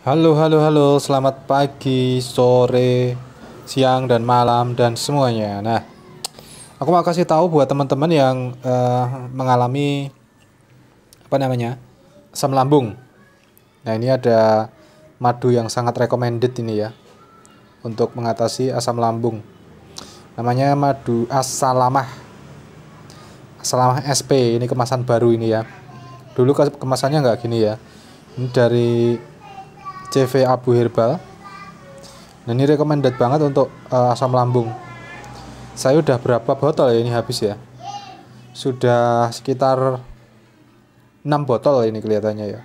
Halo, halo, halo, selamat pagi, sore, siang, dan malam, dan semuanya. Nah, aku mau kasih tahu buat teman-teman yang uh, mengalami apa namanya asam lambung. Nah, ini ada madu yang sangat recommended ini ya untuk mengatasi asam lambung. Namanya madu asalamah. Asalamah SP, ini kemasan baru ini ya. Dulu kemasannya nggak gini ya. Ini dari CV Abu Herbal Nah, ini recommended banget untuk uh, asam lambung saya udah berapa botol ya ini habis ya sudah sekitar 6 botol ini kelihatannya ya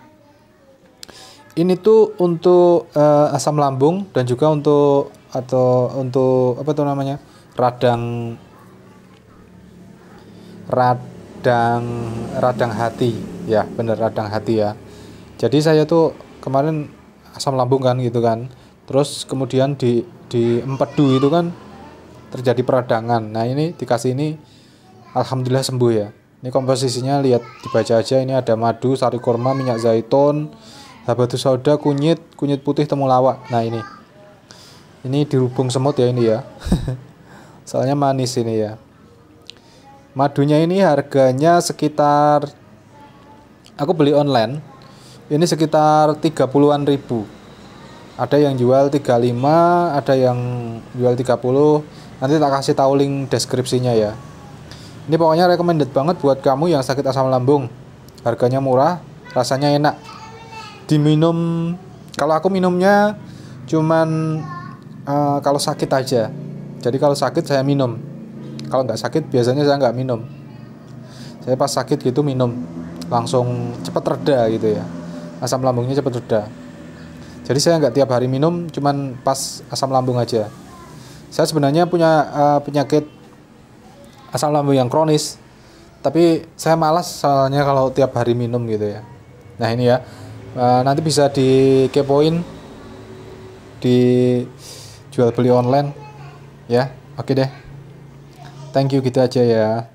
ini tuh untuk uh, asam lambung dan juga untuk atau untuk apa tuh namanya radang radang radang hati ya bener radang hati ya jadi saya tuh kemarin asam lambung kan gitu kan terus kemudian di di empedu itu kan terjadi peradangan nah ini dikasih ini alhamdulillah sembuh ya ini komposisinya lihat dibaca aja ini ada madu sari kurma minyak zaitun habatus soda, kunyit kunyit putih temulawak nah ini ini dirubung semut ya ini ya soalnya manis ini ya madunya ini harganya sekitar aku beli online ini sekitar 30-an ribu ada yang jual 35 ada yang jual 30 nanti tak kasih tahu link deskripsinya ya ini pokoknya recommended banget buat kamu yang sakit asam lambung harganya murah rasanya enak diminum kalau aku minumnya cuman uh, kalau sakit aja jadi kalau sakit saya minum kalau nggak sakit biasanya saya nggak minum saya pas sakit gitu minum langsung cepat reda gitu ya asam lambungnya cepat reda. Jadi saya nggak tiap hari minum, cuman pas asam lambung aja. Saya sebenarnya punya uh, penyakit asam lambung yang kronis, tapi saya malas soalnya kalau tiap hari minum gitu ya. Nah ini ya, uh, nanti bisa dikepoin di jual beli online ya. Oke deh. Thank you gitu aja ya.